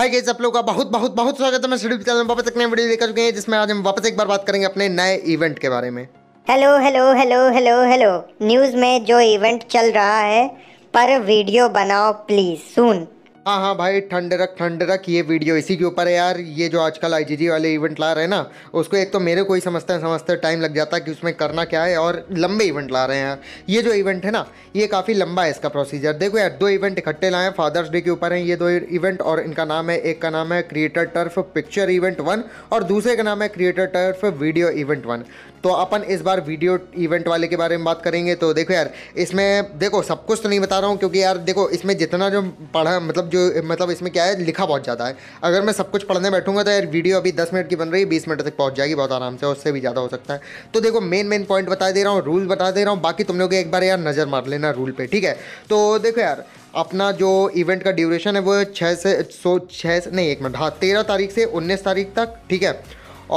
hi guys आप लोग का बहुत बहुत बहुत स्वागत है मैं शेड्यूल चैनल वापस एक नए वीडियो लेकर चुके हैं जिसमें आज हम वापस एक बार बात करेंगे अपने नए इवेंट के बारे में hello hello hello hello hello news में जो इवेंट चल रहा है पर वीडियो बनाओ प्लीज़ सुन हाँ हाँ भाई ठंड रख ठंड रख ये वीडियो इसी के ऊपर है यार ये जो आजकल आईजीजी वाले इवेंट ला रहे हैं ना उसको एक तो मेरे को ही समझते हैं समझते टाइम लग जाता है कि उसमें करना क्या है और लंबे इवेंट ला रहे हैं यार ये जो इवेंट है ना ये काफ़ी लंबा है इसका प्रोसीजर देखो यार दो इवेंट इकट्ठे लाए हैं फादर्स डे के ऊपर हैं ये दो इवेंट और इनका नाम है एक का नाम है creator turf picture event one और दूसरे का नाम है creator turf video event one तो अपन इस बार वीडियो इवेंट वाले के बारे में बात करेंगे तो देखो यार इसमें देखो सब कुछ तो नहीं बता रहा हूँ क्योंकि यार देखो इसमें जितना जो पढ़ा मतलब जो मतलब इसमें क्या है लिखा बहुत ज़्यादा है अगर मैं सब कुछ पढ़ने बैठूंगा तो यार वीडियो अभी दस मिनट की बन रही है बीस मिनट तक पहुँच जाएगी बहुत आराम से उससे भी ज़्यादा हो सकता है तो देखो मेन मेन पॉइंट बता दे रहा हूँ रूल बता दे रहा हूँ बाकी तुम लोग एक बार यार नज़र मार लेना रूल पर ठीक है तो देखो यार अपना जो इवेंट का ड्यूरेशन है वो छः से सौ छः से नहीं एक मिनट हाँ तेरह तारीख से उन्नीस तारीख तक ठीक है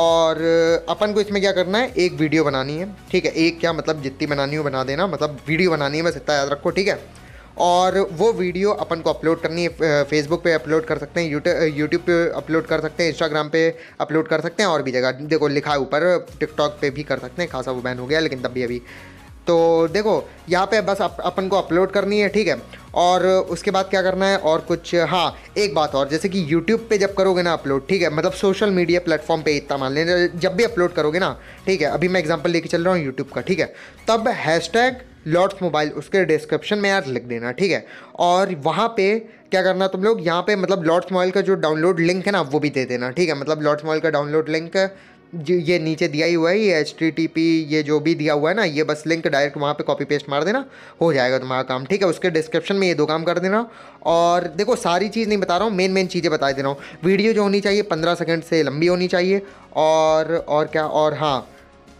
और अपन को इसमें क्या करना है एक वीडियो बनानी है ठीक है एक क्या मतलब जितनी बनानी हो बना देना मतलब वीडियो बनानी है बस इतना याद रखो ठीक है और वो वीडियो अपन को अपलोड करनी है फेसबुक पे अपलोड कर सकते हैं यूट्यूब पे अपलोड कर सकते हैं इंस्टाग्राम पे अपलोड कर सकते हैं और भी जगह देखो लिखा है ऊपर टिकटॉक पे भी कर सकते हैं खासा वो बैन हो गया लेकिन तब भी अभी तो देखो यहाँ पे बस अप, अपन को अपलोड करनी है ठीक है और उसके बाद क्या करना है और कुछ हाँ एक बात और जैसे कि यूट्यूब पे जब करोगे ना अपलोड ठीक है मतलब सोशल मीडिया प्लेटफॉर्म पे इतना मान लेना जब भी अपलोड करोगे ना ठीक है अभी मैं एग्जांपल लेके चल रहा हूँ यूट्यूब का ठीक है तब हैश टैग लॉर्ड्स मोबाइल उसके डिस्क्रिप्शन में यार लिख देना ठीक है और वहाँ पे क्या करना तुम लोग यहाँ पे मतलब लॉट्स मोबाइल का जो डाउनलोड लिंक है ना वो भी दे देना ठीक है मतलब लॉर्ड्स मोबाइल का डाउनलोड लिंक ये नीचे दिया ही हुआ है ये एच ये जो भी दिया हुआ है ना ये बस लिंक डायरेक्ट वहाँ पे कॉपी पेस्ट मार देना हो जाएगा तुम्हारा काम ठीक है उसके डिस्क्रिप्शन में ये दो काम कर देना और देखो सारी चीज़ नहीं बता रहा हूँ मेन मेन चीज़ें बता दे रहा हूँ वीडियो जो होनी चाहिए पंद्रह सेकेंड से लंबी होनी चाहिए और और क्या और हाँ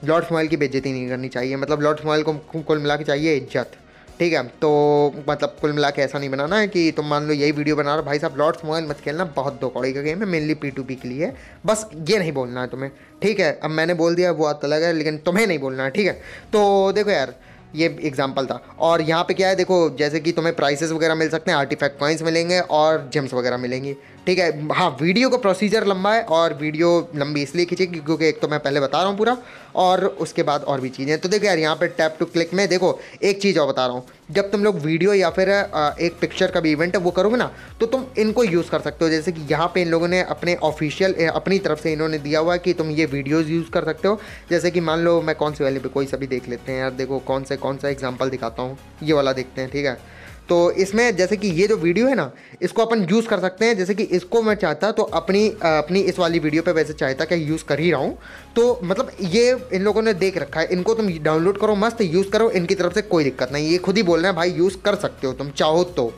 लॉर्ड मोबाइल की बेजती नहीं करनी चाहिए मतलब लॉर्ड मोबाइल को कुल मिला के चाहिए इज्जत ठीक है तो मतलब कुल मिला के ऐसा नहीं बनाना है कि तुम मान लो यही वीडियो बना रहे भाई साहब लॉट्स मोबाइल मत खेलना बहुत दो कौड़ी का गेम है मेनली पी टू पी के लिए बस ये नहीं बोलना है तुम्हें ठीक है अब मैंने बोल दिया वो बात अलग है लेकिन तुम्हें नहीं बोलना है ठीक है तो देखो यार ये एग्जाम्पल था और यहाँ पे क्या है देखो जैसे कि तुम्हें प्राइसेस वगैरह मिल सकते हैं आर्टिफैक्ट कॉइंस मिलेंगे और जिम्स वगैरह मिलेंगी ठीक है हाँ वीडियो का प्रोसीजर लंबा है और वीडियो लंबी इसलिए खींचेगी क्योंकि एक तो मैं पहले बता रहा हूँ पूरा और उसके बाद और भी चीज़ें तो देखो यार यहाँ पर टैप टू क्लिक में देखो एक चीज़ और बता रहा हूँ जब तुम लोग वीडियो या फिर एक पिक्चर का भी इवेंट है वो करोगे ना तो तुम इनको यूज़ कर सकते हो जैसे कि यहाँ पे इन लोगों ने अपने ऑफिशियल अपनी तरफ से इन्होंने दिया हुआ है कि तुम ये वीडियोज़ यूज़ कर सकते हो जैसे कि मान लो मैं कौन से वाले पे कोई सभी देख लेते हैं यार देखो कौन से कौन सा एग्जाम्पल दिखाता हूँ ये वाला देखते हैं ठीक है तो इसमें जैसे कि ये जो वीडियो है ना इसको अपन यूज़ कर सकते हैं जैसे कि इसको मैं चाहता तो अपनी अपनी इस वाली वीडियो पे वैसे चाहता कि यूज़ कर ही रहा हूँ तो मतलब ये इन लोगों ने देख रखा है इनको तुम डाउनलोड करो मस्त यूज़ करो इनकी तरफ से कोई दिक्कत नहीं ये खुद ही बोल रहे हैं भाई यूज़ कर सकते हो तुम चाहो तो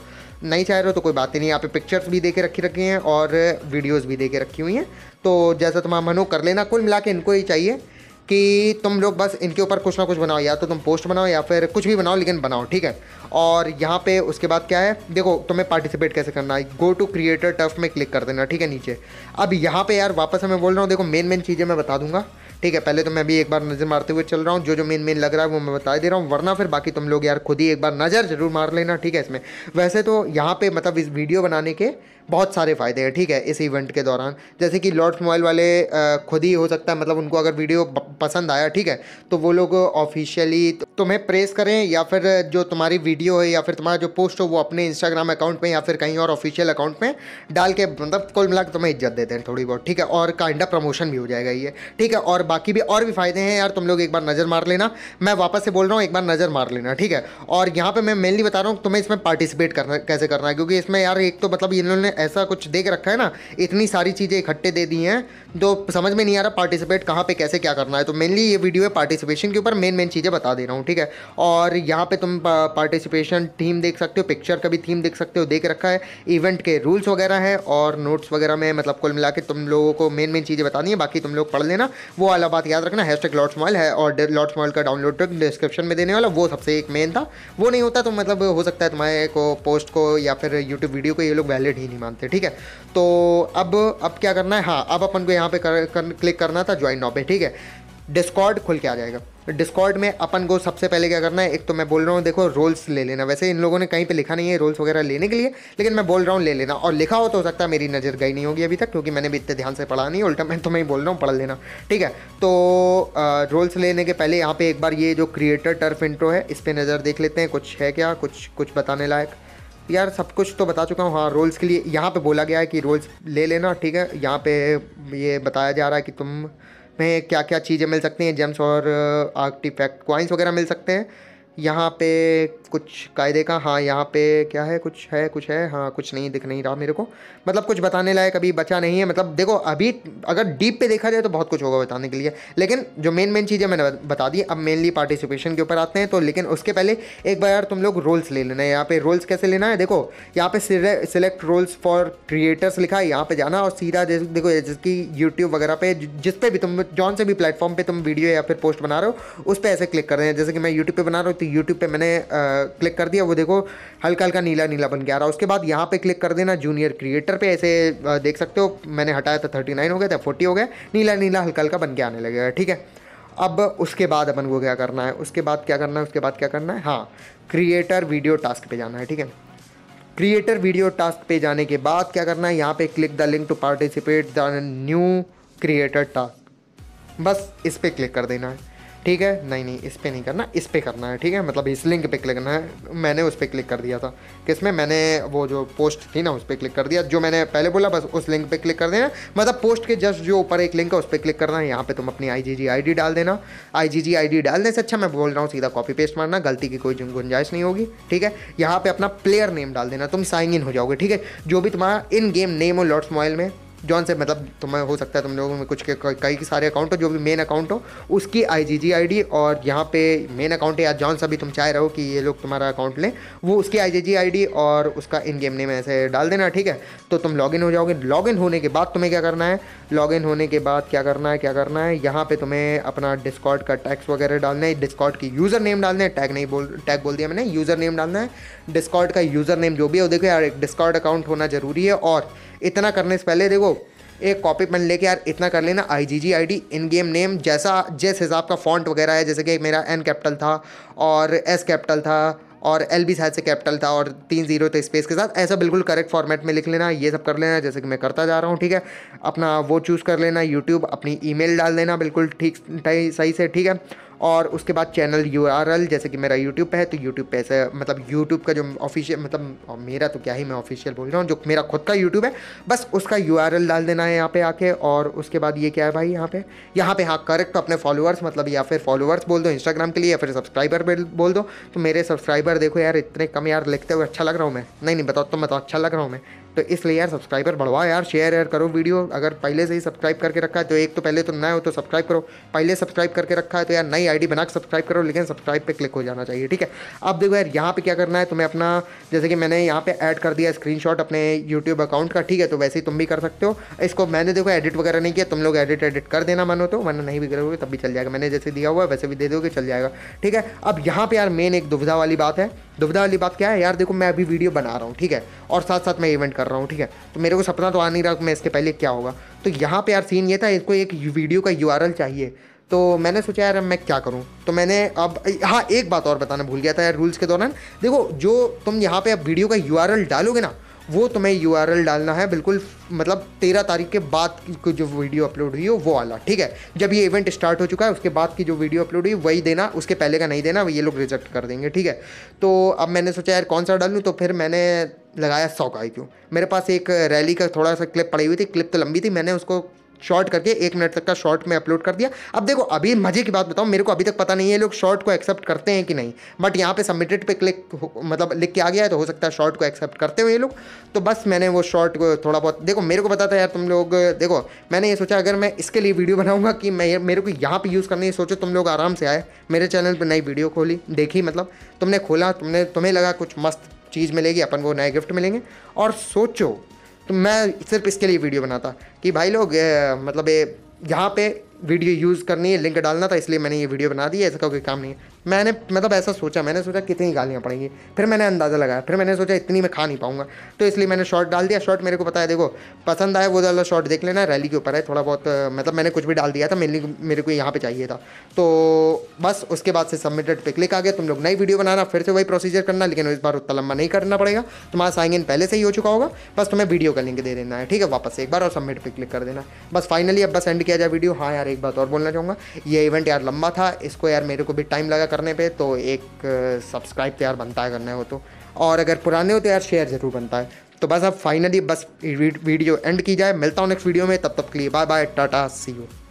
नहीं चाह रहे हो तो कोई बात ही नहीं यहाँ पे पिक्चर्स भी दे के रखी रखी हैं और वीडियोज़ भी दे के रखी हुई हैं तो जैसा तुम्हारा मनो कर लेना कुल मिला के इनको ही चाहिए कि तुम लोग बस इनके ऊपर कुछ ना कुछ बनाओ या तो तुम पोस्ट बनाओ या फिर कुछ भी बनाओ लेकिन बनाओ ठीक है और यहाँ पे उसके बाद क्या है देखो तुम्हें पार्टिसिपेट कैसे करना है गो टू क्रिएटर टफ में क्लिक कर देना ठीक है नीचे अब यहाँ पे यार वापस मैं बोल रहा हूँ देखो मेन मेन चीज़ें मैं बता दूंगा ठीक है पहले तो मैं भी एक बार नज़र मारते हुए चल रहा हूँ जो जो मेन मेन लग रहा है वो मैं बता दे रहा हूँ वरना फिर बाकी तुम लोग यार खुद ही एक बार नज़र ज़रूर मार लेना ठीक है इसमें वैसे तो यहाँ पे मतलब इस वीडियो बनाने के बहुत सारे फ़ायदे हैं ठीक है इस इवेंट के दौरान जैसे कि लॉर्ड्स मोबाइल वाले खुद ही हो सकता है मतलब उनको अगर वीडियो पसंद आया ठीक है तो वो लोग ऑफिशियली तुम्हें प्रेस करें या फिर जो तुम्हारी वीडियो है या फिर तुम्हारा जो पोस्ट हो वो अपने इंस्टाग्राम अकाउंट में या फिर कहीं और ऑफिशियल अकाउंट में डाल के मतलब कुल मिला तुम्हें इज्जत देते हैं थोड़ी बहुत ठीक है और काइंडा प्रमोशन भी हो जाएगा ये ठीक है और बाकी भी और भी फ़ायदे हैं यार तुम लोग एक बार नज़र मार लेना मैं वापस से बोल रहा हूँ एक बार नज़र मार लेना ठीक है और यहाँ पर मैं मेनली बता रहा हूँ तुम्हें इसमें पार्टिसिपेट करना कैसे करना है क्योंकि इसमें यार एक तो मतलब इन्होंने ऐसा कुछ देख रखा है ना इतनी सारी चीज़ें इकट्ठे दे दी हैं तो समझ में नहीं आ रहा पार्टिसिपेट कहाँ पे कैसे क्या करना है तो मेनली ये वीडियो है पार्टिसिपेशन के ऊपर मेन मेन चीज़ें बता दे रहा हूँ ठीक है और यहाँ पे तुम पार्टिसिपेशन थीम देख सकते हो पिक्चर का भी थीम देख सकते हो देख रखा है इवेंट के रूल्स वगैरह हैं और नोट्स वगैरह में मतलब कुल मिला तुम लोगों को मेन मेन चीज़ें बतानी है बाकी तुम लोग पढ़ लेना वो वाला बात याद रखना हैश टैग लॉट्स मॉल है और लॉट्स मॉल का डाउनलोड तो डिस्क्रिप्शन में देने वाला वो सबसे एक मेन था वो नहीं होता तो मतलब हो सकता है तुम्हारे को पोस्ट को या फिर यूट्यूब वीडियो को ये लोग वैलिड ही नहीं मानते ठीक है तो अब अब क्या करना है हाँ अब अपन को यहाँ पे कर, कर, क्लिक करना था ज्वाइन नॉपे ठीक है डिस्कॉर्ड खुल के आ जाएगा डिस्कॉर्ड में अपन को सबसे पहले क्या करना है एक तो मैं बोल रहा हूँ देखो रोल्स ले लेना वैसे इन लोगों ने कहीं पे लिखा नहीं है रोल्स वगैरह लेने के लिए लेकिन मैं बोल रहा हूँ ले लेना और लिखा हो तो हो सकता है मेरी नज़र गई नहीं होगी अभी तक क्योंकि मैंने भी इतने ध्यान से पढ़ा नहीं उल्टा मैं तो मैं ही बोल रहा हूँ पढ़ लेना ठीक है तो आ, रोल्स लेने के पहले यहाँ पर एक बार ये जो क्रिएटर टर्फ इंट्रो है इस पर नज़र देख लेते हैं कुछ है क्या कुछ कुछ बताने लायक यार सब कुछ तो बता चुका हूँ हाँ रोल्स के लिए यहाँ पे बोला गया है कि रोल्स ले लेना ठीक है यहाँ पे ये बताया जा रहा है कि तुम में क्या क्या चीज़ें मिल सकती हैं जेम्स और आर्टिफैक्ट uh, क्वाइंस वगैरह मिल सकते हैं यहाँ पे कुछ कायदे का हाँ यहाँ पे क्या है कुछ है कुछ है हाँ कुछ नहीं दिख नहीं रहा मेरे को मतलब कुछ बताने लायक अभी बचा नहीं है मतलब देखो अभी अगर डीप पे देखा जाए तो बहुत कुछ होगा बताने के लिए लेकिन जो मेन मेन चीज़ें मैंने बता दी अब मेनली पार्टिसिपेशन के ऊपर आते हैं तो लेकिन उसके पहले एक बार तुम लोग रोल्स ले लेना है यहाँ पे रोल्स कैसे लेना है देखो यहाँ पे सिलेक्ट रोल्स फॉर क्रिएटर्स लिखा है यहाँ पर जाना और सीधा देखो जिसकी यूट्यूब वगैरह पे जिस पे भी तुम जौन से भी प्लेटफॉर्म पे तुम वीडियो या फिर पोस्ट बना रहे हो उस पर ऐसे क्लिक कर रहे हैं जैसे कि मैं यूट्यूब पे बना रहा हूँ तो यूट्यूब पे मैंने आ, क्लिक कर दिया वो देखो हल्का हल्का नीला नीला बन के आ रहा उसके बाद यहाँ पे क्लिक कर देना जूनियर क्रिएटर पे ऐसे देख सकते हो मैंने हटाया था थर्टी नाइन हो गया था फोर्टी हो गया नीला नीला हल्का हल्का बन के आने लगेगा ठीक है अब उसके बाद अपन को क्या करना है उसके बाद क्या करना है उसके बाद क्या करना है हाँ क्रिएटर वीडियो टास्क पर जाना है ठीक है क्रिएटर वीडियो टास्क पे जाने के बाद क्या करना है यहाँ पे click the link to participate the new creator task बस इस पर क्लिक कर देना है ठीक है नहीं नहीं इस पर नहीं करना इस पर करना है ठीक है मतलब इस लिंक पे क्लिक करना है मैंने उस पर क्लिक कर दिया था में मैंने वो जो पोस्ट थी ना उस पर क्लिक कर दिया जो मैंने पहले बोला बस उस लिंक पे क्लिक कर देना मतलब पोस्ट के जस्ट जो ऊपर एक लिंक है उस पर क्लिक करना है यहाँ पे तुम अपनी आई जी जी डाल देना आई जी जी आई डालने से अच्छा मैं बोल रहा हूँ सीधा कॉपी पेस्ट मारना गलती की कोई गुंजाइश नहीं होगी ठीक है यहाँ पर अपना प्लेयर नेम डाल देना तुम साइन इन हो जाओगे ठीक है जो भी तुम्हारा इन गेम नेम हो लॉर्ड्स मोबाइल में जौन से मतलब तुम्हें हो सकता है तुम लोगों में कुछ के कई सारे अकाउंट हो जो भी मेन अकाउंट हो उसकी आई जी जी आई डी और यहाँ पे मेन अकाउंट है या जौन सा भी तुम चाह रहे हो कि ये लोग तुम्हारा अकाउंट लें वो उसकी आई जी जी आई डी और उसका इन गेम नेम ऐसे डाल देना ठीक है तो तुम लॉग इन हो जाओगे लॉगिन होने के बाद तुम्हें क्या करना है लॉग इन होने के बाद क्या करना है क्या करना है यहाँ पर तुम्हें अपना डिस्कॉट का टैक्स वगैरह डालना है डिस्कॉट की यूज़र नेम डालना है टैग नहीं बोल टैग बोल दिया मैंने यूज़र नेम डालना है डिस्कॉट का यूज़र नेम जो भी है वो देखो यार एक डिस्कॉट अकाउंट होना ज़रूरी है और इतना करने से पहले देखो एक कॉपी पेन लेके यार इतना कर लेना I G G I D in game name जैसा जिस हिसाब का फॉन्ट वगैरह है जैसे कि मेरा एन कैपिटल था और एस कैपिटल था और एल बी साइड से कैपिटल था और तीन जीरो थे स्पेस के साथ ऐसा बिल्कुल करेक्ट फॉर्मेट में लिख लेना ये सब कर लेना जैसे कि मैं करता जा रहा हूँ ठीक है अपना वो चूज़ कर लेना यूट्यूब अपनी ईमेल डाल देना बिल्कुल ठीक सही से ठीक है और उसके बाद चैनल यू जैसे कि मेरा यूट्यूब पे है तो यूट्यूब पे ऐसे मतलब यूट्यूब का जो ऑफिशियल मतलब मेरा तो क्या ही मैं ऑफिशियल बोल रहा हूँ जो मेरा खुद का यूट्यूब है बस उसका यू डाल देना है यहाँ पे आके और उसके बाद ये क्या है भाई यहाँ पे यहाँ पे हाँ करेक्ट तो अपने फॉलोअर्स मतलब या फिर फॉलोअर्स बोल दो इंस्टाग्राम के लिए या फिर सब्सक्राइबर बोल दो तो मेरे सब्सक्राइबर देखो यार इतने कम यार लिखते हुए अच्छा लग रहा हूँ मैं नहीं नहीं बताओ तो मतलब अच्छा लग रहा हूँ मैं तो इसलिए यार सब्सक्राइबर बढ़वाओ यार शेयर यार करो वीडियो अगर पहले से ही सब्सक्राइब करके रखा है तो एक तो पहले तो नया हो तो सब्सक्राइब करो पहले सब्सक्राइब करके रखा है तो यार नई आईडी बना के सब्सक्राइब करो लेकिन सब्सक्राइब पे क्लिक हो जाना चाहिए ठीक है अब देखो यार यहाँ पे क्या करना है तुम्हें अपना जैसे कि मैंने यहाँ पे ऐड कर दिया स्क्रीन अपने यूट्यूब अकाउंट का ठीक है तो वैसे ही तुम भी कर सकते हो इसको मैंने देखो एडिट वगैरह नहीं किया तुम लोग एडिट एडिट कर देना मानो तो वरना नहीं भी करोगे तब भी चल जाएगा मैंने जैसे दिया हुआ है वैसे भी दे दोगे चल जाएगा ठीक है अब यहाँ पर यार मेन एक दुविधा वाली बात है दुविधा वाली बात क्या है यार देखो मैं अभी वीडियो बना रहा हूँ ठीक है और साथ साथ मैं इवेंट कर रहा हूँ ठीक है तो मेरे को सपना तो आ नहीं रहा मैं इसके पहले क्या होगा तो यहाँ पे यार सीन ये था इसको एक वीडियो का यू चाहिए तो मैंने सोचा यार मैं क्या करूँ तो मैंने अब हाँ एक बात और बताना भूल गया था यार रूल्स के दौरान देखो जो तुम यहाँ पे अब वीडियो का यू डालोगे ना वो तुम्हें यू डालना है बिल्कुल मतलब तेरह तारीख के बाद की जो वीडियो अपलोड हुई हो वो वाला ठीक है जब ये इवेंट स्टार्ट हो चुका है उसके बाद की जो वीडियो अपलोड हुई वही देना उसके पहले का नहीं देना ये लोग रिजेक्ट कर देंगे ठीक है तो अब मैंने सोचा यार कौन सा डालूँ तो फिर मैंने लगाया सौ का आई मेरे पास एक रैली का थोड़ा सा क्लिप पड़ी हुई थी क्लिप तो लंबी थी मैंने उसको शॉर्ट करके एक मिनट तक का शॉर्ट में अपलोड कर दिया अब देखो अभी मजे की बात बताऊँ मेरे को अभी तक पता नहीं है लोग शॉर्ट को एक्सेप्ट करते हैं कि नहीं बट यहाँ पे सबमिटेड पे क्लिक मतलब लिख के आ गया है तो हो सकता है शॉर्ट को एक्सेप्ट करते हुए ये लोग तो बस मैंने वो शॉर्ट को थोड़ा बहुत देखो मेरे को पता था यार तुम लोग देखो मैंने ये सोचा अगर मैं इसके लिए वीडियो बनाऊँगा कि मैं मेरे को यहाँ पर यूज़ करनी सोचो तुम लोग आराम से आए मेरे चैनल पर नई वीडियो खोली देखी मतलब तुमने खोला तुमने तुम्हें लगा कुछ मस्त चीज़ मिलेगी अपन वो नए गिफ्ट मिलेंगे और सोचो तो मैं सिर्फ इसके लिए वीडियो बनाता कि भाई लोग मतलब ये यहाँ पे वीडियो यूज़ करनी है लिंक डालना था इसलिए मैंने ये वीडियो बना दी है ऐसा कोई काम नहीं है मैंने मतलब ऐसा सोचा मैंने सोचा कितनी गालियाँ पड़ेंगी फिर मैंने अंदाज़ा लगाया फिर मैंने सोचा इतनी मैं खा नहीं पाऊंगा तो इसलिए मैंने शॉर्ट डाल दिया शॉर्ट मेरे को पता है देखो पसंद आया वो वाला शॉर्ट देख लेना रैली के ऊपर है थोड़ा बहुत मतलब मैंने कुछ भी डाल दिया था मेनली मेरे को यहाँ पर चाहिए था तो बस उसके बाद से सबमिटेड पे क्लिक आ गया तुम लोग नई वीडियो बनाना फिर से वही प्रोसीजर करना लेकिन इस बार उतना लंबा नहीं करना पड़ेगा तुम्हारा साइन इन पहले से ही हो चुका होगा बस तुम्हें वीडियो का लिंक दे देना है ठीक है वापस एक बार और सबमिट पे क्लिक कर देना बस फाइनली अब बस एंड किया जाए वीडियो हाँ यार एक बात और बोलना चाहूँगा ये इवेंट यार लंबा था इसको यार मेरे को भी टाइम लगा करने पे तो एक सब्सक्राइब तैयार यार बनता है करने हो तो और अगर पुराने हो तो यार शेयर ज़रूर बनता है तो बस अब फाइनली बस वीडियो एंड की जाए मिलता हूँ नेक्स्ट वीडियो में तब तक के लिए bye bye tata see you